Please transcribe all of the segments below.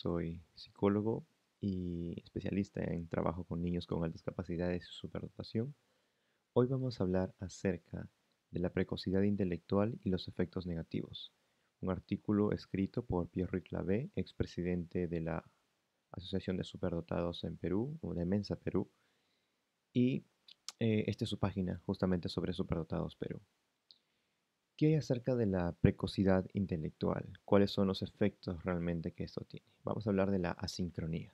soy psicólogo y especialista en trabajo con niños con altas capacidades y superdotación. Hoy vamos a hablar acerca de la precocidad intelectual y los efectos negativos, un artículo escrito por Pierre Clavé, expresidente de la Asociación de Superdotados en Perú, o de Mensa Perú, y eh, esta es su página justamente sobre Superdotados Perú. ¿Qué hay acerca de la precocidad intelectual? ¿Cuáles son los efectos realmente que esto tiene? vamos a hablar de la asincronía.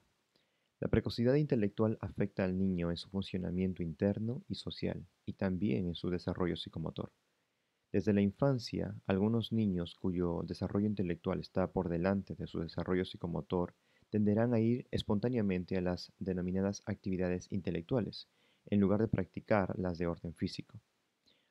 La precocidad intelectual afecta al niño en su funcionamiento interno y social, y también en su desarrollo psicomotor. Desde la infancia, algunos niños cuyo desarrollo intelectual está por delante de su desarrollo psicomotor tenderán a ir espontáneamente a las denominadas actividades intelectuales, en lugar de practicar las de orden físico.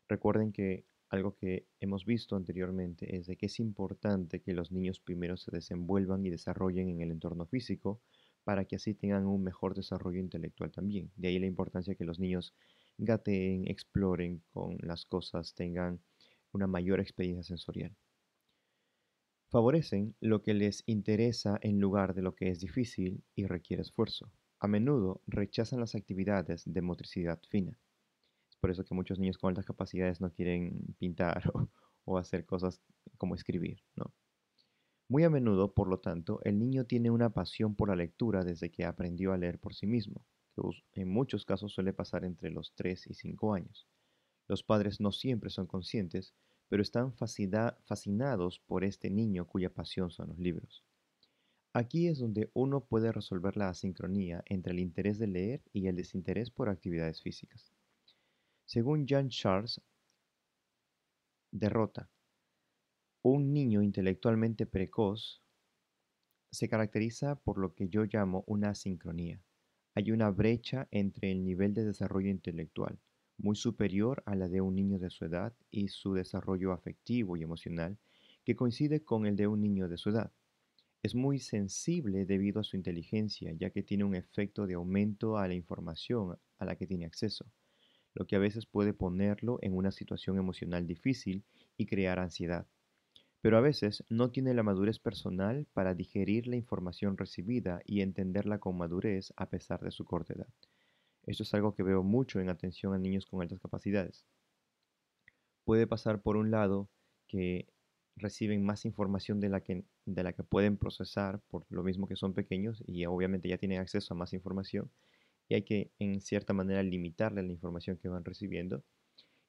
Recuerden que algo que hemos visto anteriormente es de que es importante que los niños primero se desenvuelvan y desarrollen en el entorno físico para que así tengan un mejor desarrollo intelectual también. De ahí la importancia que los niños gateen, exploren con las cosas, tengan una mayor experiencia sensorial. Favorecen lo que les interesa en lugar de lo que es difícil y requiere esfuerzo. A menudo rechazan las actividades de motricidad fina por eso que muchos niños con altas capacidades no quieren pintar o, hacer cosas como escribir, ¿no? Muy a menudo, por lo tanto, el niño tiene una pasión por la lectura desde que aprendió a leer por sí mismo, que en muchos casos suele pasar entre los 3 y 5 años. Los padres no siempre son conscientes, pero están fascinados por este niño cuya pasión son los libros. Aquí es donde uno puede resolver la asincronía entre el interés de leer y el desinterés por actividades físicas. Según Jean Charles, derrota. Un niño intelectualmente precoz se caracteriza por lo que yo llamo una sincronía. Hay una brecha entre el nivel de desarrollo intelectual, muy superior a la de un niño de su edad, y su desarrollo afectivo y emocional, que coincide con el de un niño de su edad. Es muy sensible debido a su inteligencia, ya que tiene un efecto de aumento a la información a la que tiene acceso lo que a veces puede ponerlo en una situación emocional difícil y crear ansiedad. Pero a veces no tiene la madurez personal para digerir la información recibida y entenderla con madurez a pesar de su corta edad. Esto es algo que veo mucho en atención a niños con altas capacidades. Puede pasar por un lado que reciben más información de la que, de la que pueden procesar por lo mismo que son pequeños y obviamente ya tienen acceso a más información y hay que en cierta manera limitarle la información que van recibiendo.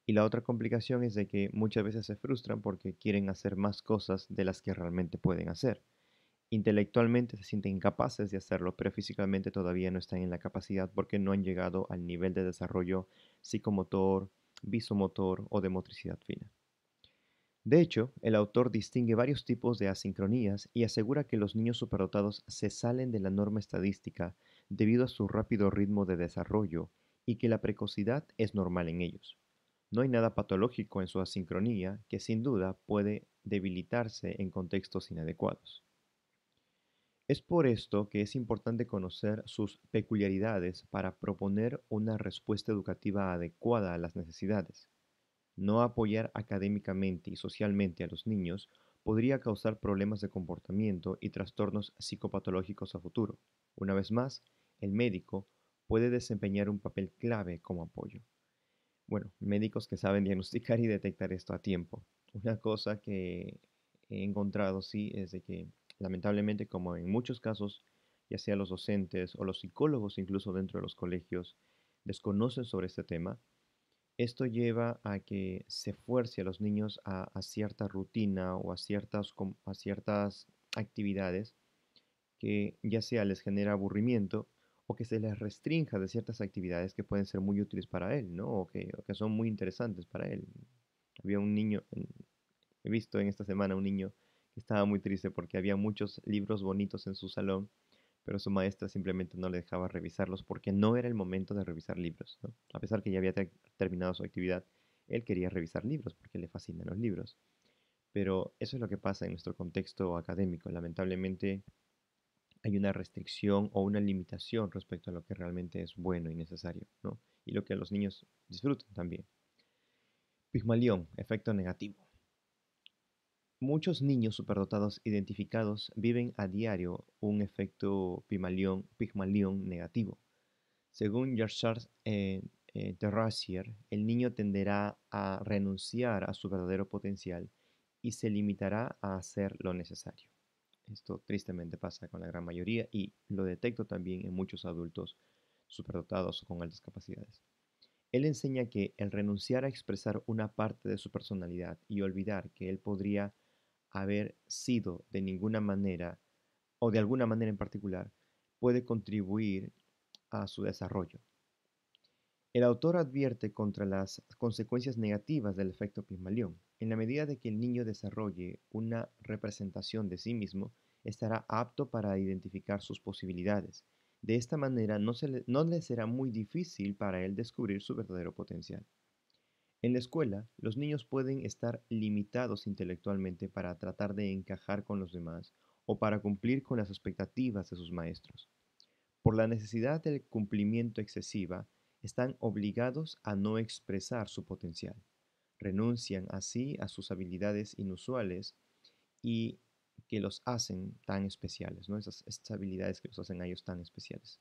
Y la otra complicación es de que muchas veces se frustran porque quieren hacer más cosas de las que realmente pueden hacer. Intelectualmente se sienten incapaces de hacerlo, pero físicamente todavía no están en la capacidad porque no han llegado al nivel de desarrollo psicomotor, visomotor o de motricidad fina. De hecho, el autor distingue varios tipos de asincronías y asegura que los niños superdotados se salen de la norma estadística debido a su rápido ritmo de desarrollo y que la precocidad es normal en ellos. No hay nada patológico en su asincronía que sin duda puede debilitarse en contextos inadecuados. Es por esto que es importante conocer sus peculiaridades para proponer una respuesta educativa adecuada a las necesidades. No apoyar académicamente y socialmente a los niños podría causar problemas de comportamiento y trastornos psicopatológicos a futuro. Una vez más, el médico puede desempeñar un papel clave como apoyo. Bueno, médicos que saben diagnosticar y detectar esto a tiempo. Una cosa que he encontrado, sí, es de que lamentablemente, como en muchos casos, ya sea los docentes o los psicólogos incluso dentro de los colegios, desconocen sobre este tema esto lleva a que se fuerce a los niños a, cierta rutina o a ciertas, a ciertas actividades que ya sea les genera aburrimiento o que se les restrinja de ciertas actividades que pueden ser muy útiles para él, ¿no? O que, o que son muy interesantes para él. Había un niño, he visto en esta semana un niño que estaba muy triste porque había muchos libros bonitos en su salón pero su maestra simplemente no le dejaba revisarlos porque no era el momento de revisar libros. A pesar que ya había terminado su actividad, él quería revisar libros porque le fascinan los libros. Pero eso es lo que pasa en nuestro contexto académico. Lamentablemente hay una restricción o una limitación respecto a lo que realmente es bueno y necesario, ¿no? Y lo que los niños disfrutan también. Pigmalión, efecto negativo. Muchos niños superdotados identificados viven a diario un efecto pigmalión, negativo. Según Gershard de eh, eh el niño tenderá a renunciar a su verdadero potencial y se limitará a hacer lo necesario. Esto tristemente pasa con la gran mayoría y lo detecto también en muchos adultos superdotados con altas capacidades. Él enseña que el renunciar a expresar una parte de su personalidad y olvidar que él podría haber sido de ninguna manera, o de alguna manera en particular, puede contribuir a su desarrollo. El autor advierte contra las consecuencias negativas del efecto Pigmalión. En la medida de que el niño desarrolle una representación de sí mismo, estará apto para identificar sus posibilidades. De esta manera no le será muy difícil para él descubrir su verdadero potencial. En la escuela, los niños pueden estar limitados intelectualmente para tratar de encajar con los demás o para cumplir con las expectativas de sus maestros. Por la necesidad del cumplimiento excesiva, están obligados a no expresar su potencial. Renuncian así a sus habilidades inusuales y que los hacen tan especiales, ¿no? Esas, habilidades que los hacen a ellos tan especiales.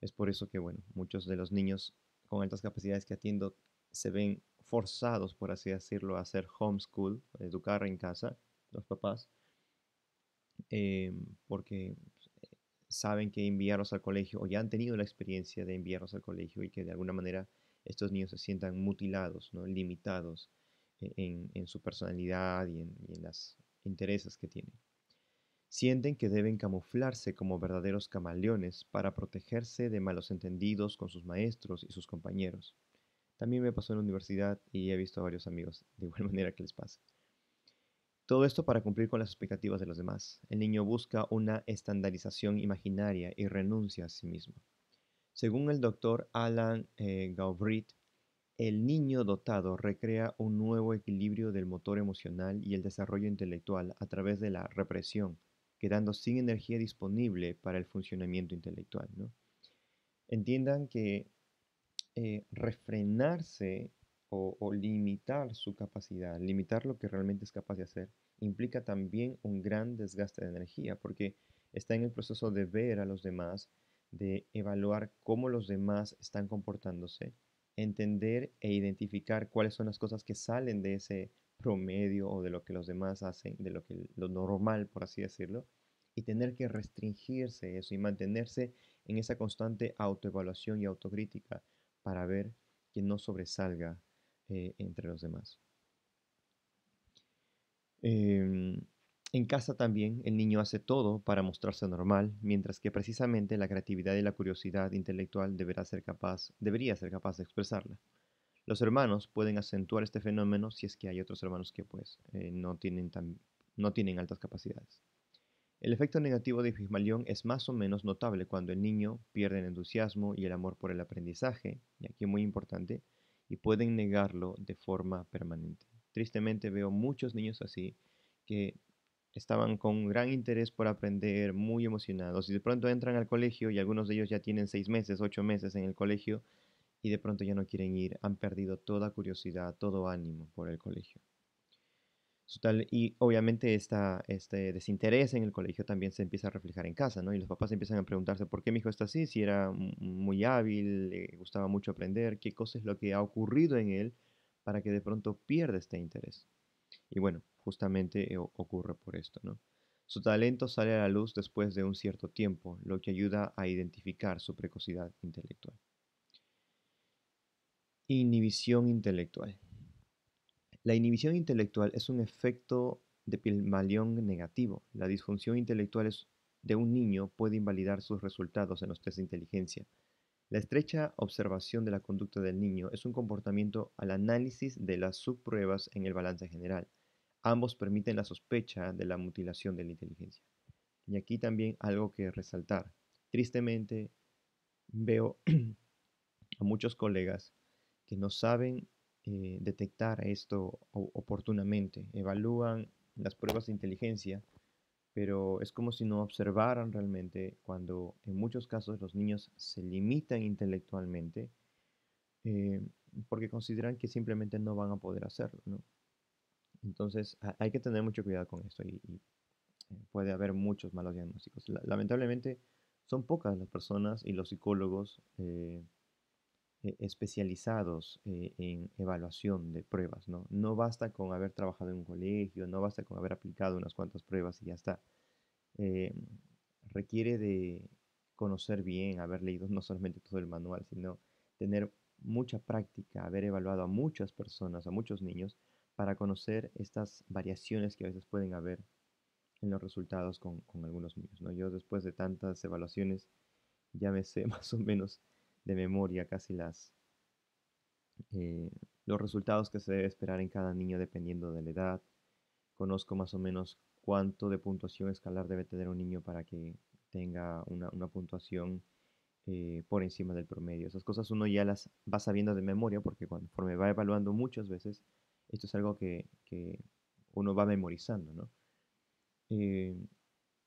Es por eso que, bueno, muchos de los niños con altas capacidades que atiendo se ven forzados, por así decirlo, a hacer homeschool, educar en casa, los papás, em, porque pues, saben que enviarlos al colegio o ya han tenido la experiencia de enviarlos al colegio y que de alguna manera estos niños se sientan mutilados, ¿no? limitados e, en, su personalidad y en, y en intereses que tienen. Sienten que deben camuflarse como verdaderos camaleones para protegerse de malos entendidos con sus maestros y sus compañeros. También me pasó en la universidad y he visto a varios amigos de igual manera que les pasa. Todo esto para cumplir con las expectativas de los demás. El niño busca una estandarización imaginaria y renuncia a sí mismo. Según el doctor Alan eh, Gauvrit, el niño dotado recrea un nuevo equilibrio del motor emocional y el desarrollo intelectual a través de la represión, quedando sin energía disponible para el funcionamiento intelectual. Entiendan que eh, refrenarse o, limitar su capacidad, limitar lo que realmente es capaz de hacer, implica también un gran desgaste de energía, porque está en el proceso de ver a los demás, de evaluar cómo los demás están comportándose, entender e identificar cuáles son las cosas que salen de ese promedio o de lo que los demás hacen, de lo que lo normal, por así decirlo, y tener que restringirse eso y mantenerse en esa constante autoevaluación y autocrítica para ver que no sobresalga eh, entre los demás. Em, en casa también el niño hace todo para mostrarse normal, mientras que precisamente la creatividad y la curiosidad intelectual ser capaz, debería ser capaz de expresarla. Los hermanos pueden acentuar este fenómeno si es que hay otros hermanos que pues eh, no, tienen no tienen altas capacidades. El efecto negativo de Fismalión es más o menos notable cuando el niño pierde el entusiasmo y el amor por el aprendizaje, y aquí muy importante, y pueden negarlo de forma permanente. Tristemente veo muchos niños así que estaban con gran interés por aprender, muy emocionados, y de pronto entran al colegio y algunos de ellos ya tienen seis meses, ocho meses en el colegio y de pronto ya no quieren ir, han perdido toda curiosidad, todo ánimo por el colegio y obviamente este desinterés en el colegio también se empieza a reflejar en casa, ¿no? Y los papás empiezan a preguntarse por qué mi hijo está así, si era muy hábil, le gustaba mucho aprender, qué cosa es lo que ha ocurrido en él para que de pronto pierda este interés. Y bueno, justamente eh, ocurre por esto, ¿no? Su talento sale a la luz después de un cierto tiempo, lo que ayuda a identificar su precocidad intelectual. Inhibición intelectual. La inhibición intelectual es un efecto de pilmalión negativo. La disfunción intelectual de un niño puede invalidar sus resultados en los test de inteligencia. La estrecha observación de la conducta del niño es un comportamiento al análisis de las subpruebas en el balance general. Ambos permiten la sospecha de la mutilación de la inteligencia. Y aquí también algo que resaltar. Tristemente veo a muchos colegas que no saben eh, detectar esto oportunamente. Evalúan las pruebas de inteligencia, pero es como si no observaran realmente cuando en muchos casos los niños se limitan intelectualmente eh, porque consideran que simplemente no van a poder hacerlo. Entonces hay que tener mucho cuidado con esto y, eh, puede haber muchos malos diagnósticos. lamentablemente son pocas las personas y los psicólogos eh, especializados eh, en evaluación de pruebas, ¿no? basta con haber trabajado en un colegio, no basta con haber aplicado unas cuantas pruebas y ya está. Eh, requiere de conocer bien, haber leído no solamente todo el manual, sino tener mucha práctica, haber evaluado a muchas personas, a muchos niños, para conocer estas variaciones que a veces pueden haber en los resultados con, algunos niños. ¿no? Yo después de tantas evaluaciones ya me sé más o menos de memoria casi las, eh, los resultados que se debe esperar en cada niño dependiendo de la edad. Conozco más o menos cuánto de puntuación escalar debe tener un niño para que tenga una, puntuación eh, por encima del promedio. Esas cosas uno ya las va sabiendo de memoria porque conforme va evaluando muchas veces, esto es algo que, uno va memorizando, eh,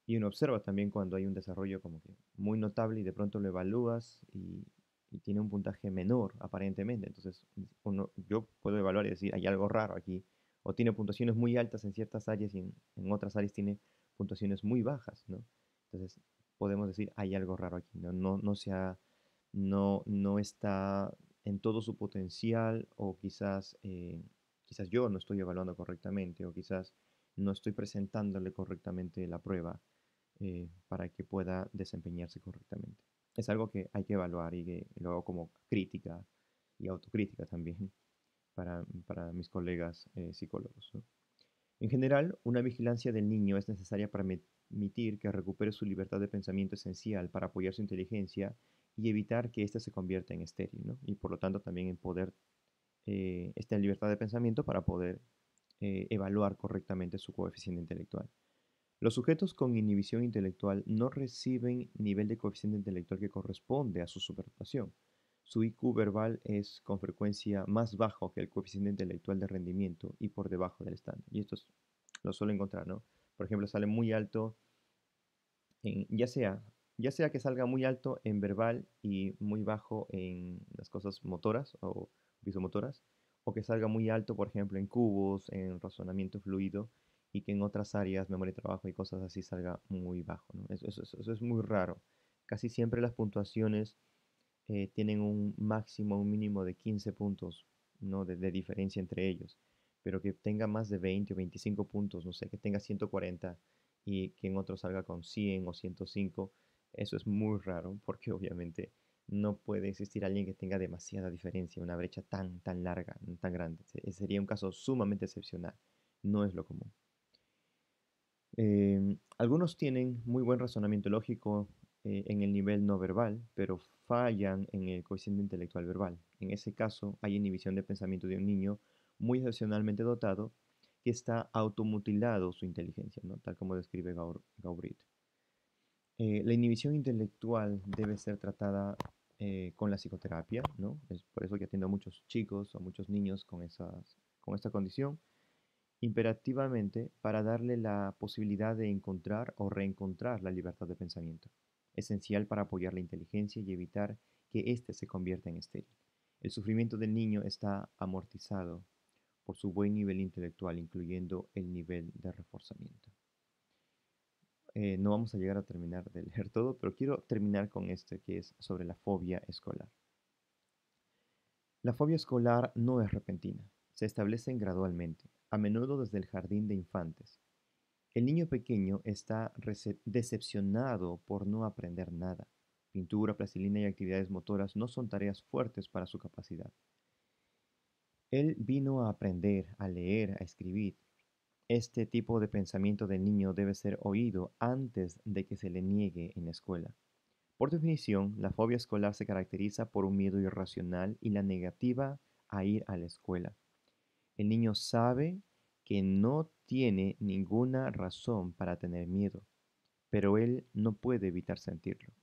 y uno observa también cuando hay un desarrollo como que muy notable y de pronto lo evalúas y, y tiene un puntaje menor aparentemente. Entonces yo puedo evaluar y decir, hay algo raro aquí. O tiene puntuaciones muy altas en ciertas áreas y en, otras áreas tiene puntuaciones muy bajas, ¿no? Entonces podemos decir, hay algo raro aquí, ¿no? No, no, no está en todo su potencial o quizás, eh, quizás yo no estoy evaluando correctamente o quizás no estoy presentándole correctamente la prueba eh, para que pueda desempeñarse correctamente es algo que hay que evaluar y lo hago como crítica y autocrítica también para, mis colegas eh, psicólogos. En general, una vigilancia del niño es necesaria para permitir que recupere su libertad de pensamiento esencial para apoyar su inteligencia y evitar que ésta se convierta en estéril, y por lo tanto también en poder, eh, esta libertad de pensamiento para poder eh, evaluar correctamente su coeficiente intelectual. Los sujetos con inhibición intelectual no reciben nivel de coeficiente intelectual que corresponde a su superdotación. Su IQ verbal es con frecuencia más bajo que el coeficiente intelectual de rendimiento y por debajo del estándar. Y esto lo suelo encontrar, ¿no? Por ejemplo, sale muy alto, ya, sea, ya sea que salga muy alto en verbal y muy bajo en las cosas motoras o visomotoras, o que salga muy alto, por ejemplo, en cubos, en razonamiento fluido, y que en otras áreas, memoria de trabajo y cosas así, salga muy bajo. Eso, es muy raro. Casi siempre las puntuaciones eh, tienen un máximo, un mínimo de 15 puntos ¿no? De, diferencia entre ellos, pero que tenga más de 20 o 25 puntos, no sé, que tenga 140 y que en otro salga con 100 o 105, eso es muy raro porque obviamente no puede existir alguien que tenga demasiada diferencia, una brecha tan, tan larga, tan grande. Sería un caso sumamente excepcional, no es lo común. Em, algunos tienen muy buen razonamiento lógico eh, en el nivel no verbal, pero fallan en el coeficiente intelectual verbal. En ese caso, hay inhibición de pensamiento de un niño muy excepcionalmente dotado que está automutilado su inteligencia, tal como describe eh, la inhibición intelectual debe ser tratada eh, con la psicoterapia, Es por eso que atiendo a muchos chicos o muchos niños con, con esta condición imperativamente para darle la posibilidad de encontrar o reencontrar la libertad de pensamiento, esencial para apoyar la inteligencia y evitar que éste se convierta en estéril. El sufrimiento del niño está amortizado por su buen nivel intelectual, incluyendo el nivel de reforzamiento. Eh, no vamos a llegar a terminar de leer todo, pero quiero terminar con este que es sobre la fobia escolar. La fobia escolar no es repentina, se establecen gradualmente, a menudo desde el jardín de infantes. El niño pequeño está decepcionado por no aprender nada. Pintura, plastilina y actividades motoras no son tareas fuertes para su capacidad. Él vino a aprender, a leer, a escribir. Este tipo de pensamiento del niño debe ser oído antes de que se le niegue en la escuela. Por definición, la fobia escolar se caracteriza por un miedo irracional y la negativa a ir a la escuela. El niño sabe que no tiene ninguna razón para tener miedo, pero él no puede evitar sentirlo.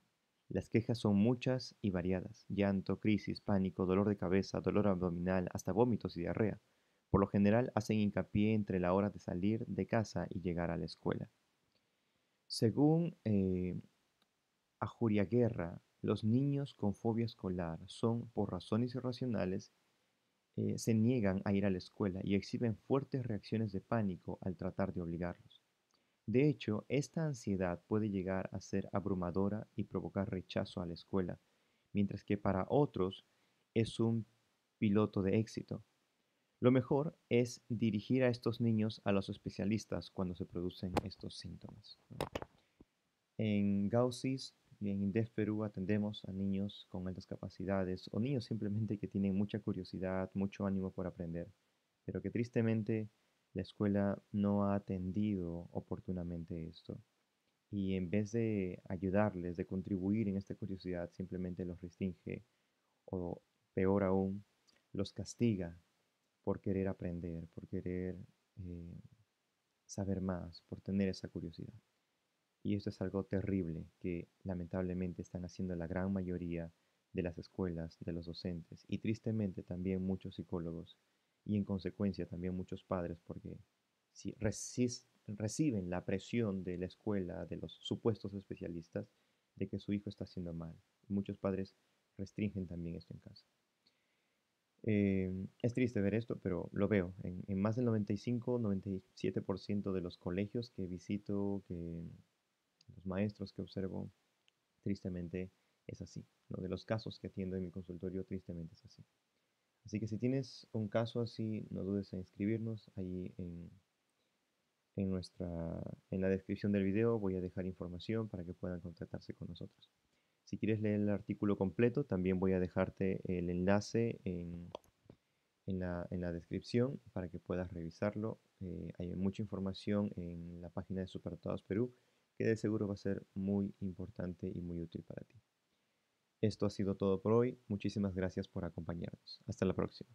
Las quejas son muchas y variadas, llanto, crisis, pánico, dolor de cabeza, dolor abdominal, hasta vómitos y diarrea. Por lo general hacen hincapié entre la hora de salir de casa y llegar a la escuela. Según eh, Ajuria Guerra, los niños con fobia escolar son, por razones irracionales, eh, se niegan a ir a la escuela y exhiben fuertes reacciones de pánico al tratar de obligarlos. De hecho, esta ansiedad puede llegar a ser abrumadora y provocar rechazo a la escuela, mientras que para otros es un piloto de éxito. Lo mejor es dirigir a estos niños a los especialistas cuando se producen estos síntomas. En Gaussi's en INDEF Perú atendemos a niños con altas capacidades o niños simplemente que tienen mucha curiosidad, mucho ánimo por aprender, pero que tristemente la escuela no ha atendido oportunamente esto. Y en vez de ayudarles, de contribuir en esta curiosidad, simplemente los restringe o peor aún, los castiga por querer aprender, por querer eh, saber más, por tener esa curiosidad. Y esto es algo terrible que lamentablemente están haciendo la gran mayoría de las escuelas, de los docentes y tristemente también muchos psicólogos y en consecuencia también muchos padres porque si reciben la presión de la escuela, de los supuestos especialistas, de que su hijo está haciendo mal. Muchos padres restringen también esto en casa. Em, es triste ver esto, pero lo veo. En, en más del 95-97% de los colegios que visito, que maestros que observo, tristemente es así. ¿no? De los casos que atiendo en mi consultorio, tristemente es así. Así que si tienes un caso así, no dudes en inscribirnos. ahí en, nuestra, en la descripción del video voy a dejar información para que puedan contactarse con nosotros. Si quieres leer el artículo completo, también voy a dejarte el enlace en, la, descripción para que puedas revisarlo. Eh, hay mucha información en la página de Supertados Perú que de seguro va a ser muy importante y muy útil para ti. Esto ha sido todo por hoy. Muchísimas gracias por acompañarnos. Hasta la próxima.